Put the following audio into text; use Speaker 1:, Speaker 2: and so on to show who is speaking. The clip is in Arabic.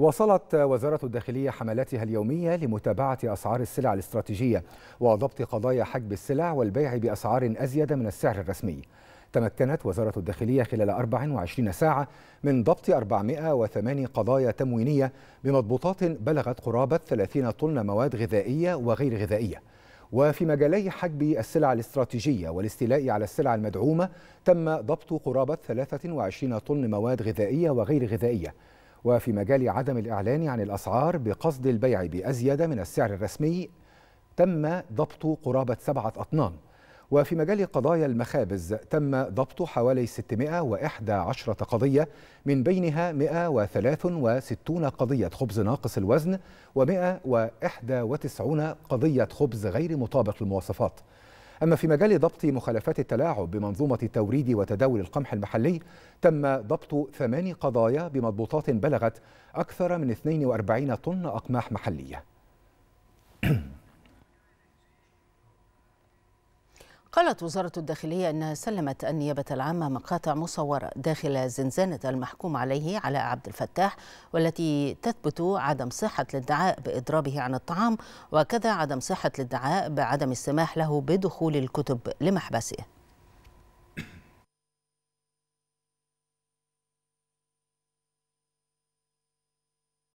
Speaker 1: وصلت وزارة الداخلية حملاتها اليومية لمتابعة أسعار السلع الاستراتيجية وضبط قضايا حجب السلع والبيع بأسعار أزيد من السعر الرسمي تمكنت وزارة الداخلية خلال 24 ساعة من ضبط 408 قضايا تموينية بمضبوطات بلغت قرابة 30 طن مواد غذائية وغير غذائية وفي مجالي حجب السلع الاستراتيجية والاستيلاء على السلع المدعومة تم ضبط قرابة 23 طن مواد غذائية وغير غذائية وفي مجال عدم الإعلان عن الأسعار بقصد البيع بأزيد من السعر الرسمي تم ضبط قرابة سبعة أطنان وفي مجال قضايا المخابز تم ضبط حوالي 611 قضية من بينها 163 قضية خبز ناقص الوزن و191 قضية خبز غير مطابق للمواصفات أما في مجال ضبط مخالفات التلاعب بمنظومة توريد وتداول القمح المحلي تم ضبط ثمان قضايا بمضبوطات بلغت أكثر من 42 طن أقماح محلية
Speaker 2: قالت وزارة الداخلية أنها سلمت النيابة العامة مقاطع مصورة داخل زنزانة المحكوم عليه على عبد الفتاح والتي تثبت عدم صحة الادعاء بإضرابه عن الطعام وكذا عدم صحة الادعاء بعدم السماح له بدخول الكتب لمحبسه